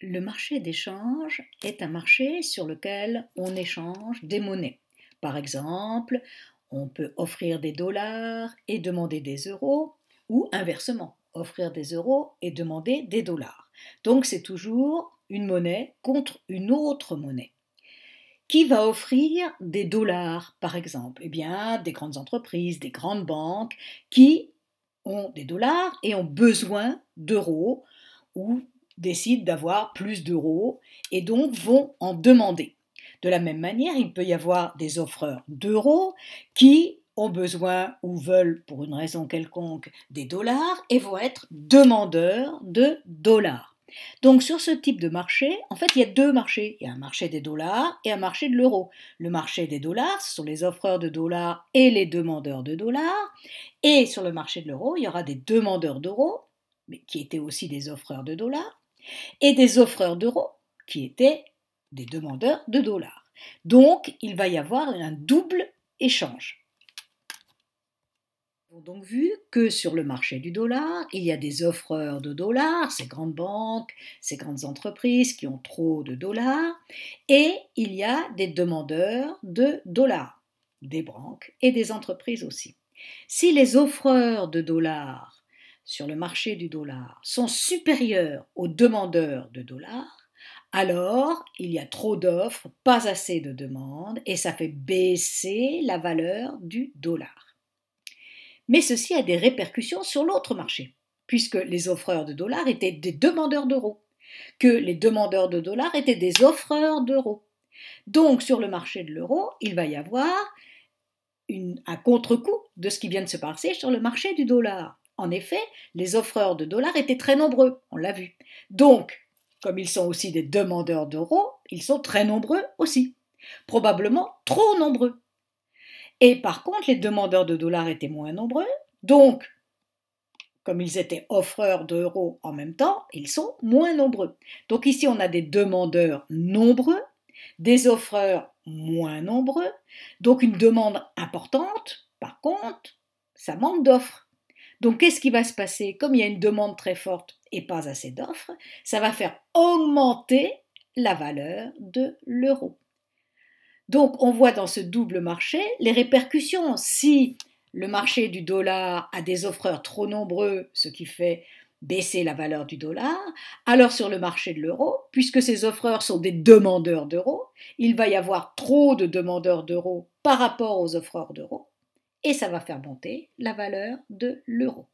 Le marché d'échange est un marché sur lequel on échange des monnaies. Par exemple, on peut offrir des dollars et demander des euros, ou inversement, offrir des euros et demander des dollars. Donc c'est toujours une monnaie contre une autre monnaie. Qui va offrir des dollars, par exemple Eh bien, des grandes entreprises, des grandes banques qui ont des dollars et ont besoin d'euros ou décident d'avoir plus d'euros et donc vont en demander. De la même manière, il peut y avoir des offreurs d'euros qui ont besoin ou veulent, pour une raison quelconque, des dollars et vont être demandeurs de dollars. Donc sur ce type de marché, en fait, il y a deux marchés. Il y a un marché des dollars et un marché de l'euro. Le marché des dollars, ce sont les offreurs de dollars et les demandeurs de dollars. Et sur le marché de l'euro, il y aura des demandeurs d'euros, mais qui étaient aussi des offreurs de dollars, et des offreurs d'euros, qui étaient des demandeurs de dollars. Donc, il va y avoir un double échange. donc vu que sur le marché du dollar, il y a des offreurs de dollars, ces grandes banques, ces grandes entreprises qui ont trop de dollars, et il y a des demandeurs de dollars, des banques et des entreprises aussi. Si les offreurs de dollars sur le marché du dollar sont supérieurs aux demandeurs de dollars, alors, il y a trop d'offres, pas assez de demandes, et ça fait baisser la valeur du dollar. Mais ceci a des répercussions sur l'autre marché, puisque les offreurs de dollars étaient des demandeurs d'euros, que les demandeurs de dollars étaient des offreurs d'euros. Donc, sur le marché de l'euro, il va y avoir un contre-coup de ce qui vient de se passer sur le marché du dollar. En effet, les offreurs de dollars étaient très nombreux, on l'a vu. Donc, comme ils sont aussi des demandeurs d'euros, ils sont très nombreux aussi, probablement trop nombreux. Et par contre, les demandeurs de dollars étaient moins nombreux, donc, comme ils étaient offreurs d'euros en même temps, ils sont moins nombreux. Donc ici, on a des demandeurs nombreux, des offreurs moins nombreux, donc une demande importante, par contre, ça manque d'offres. Donc qu'est-ce qui va se passer Comme il y a une demande très forte et pas assez d'offres, ça va faire augmenter la valeur de l'euro. Donc on voit dans ce double marché les répercussions. Si le marché du dollar a des offreurs trop nombreux, ce qui fait baisser la valeur du dollar, alors sur le marché de l'euro, puisque ces offreurs sont des demandeurs d'euros, il va y avoir trop de demandeurs d'euros par rapport aux offreurs d'euros, et ça va faire monter la valeur de l'euro.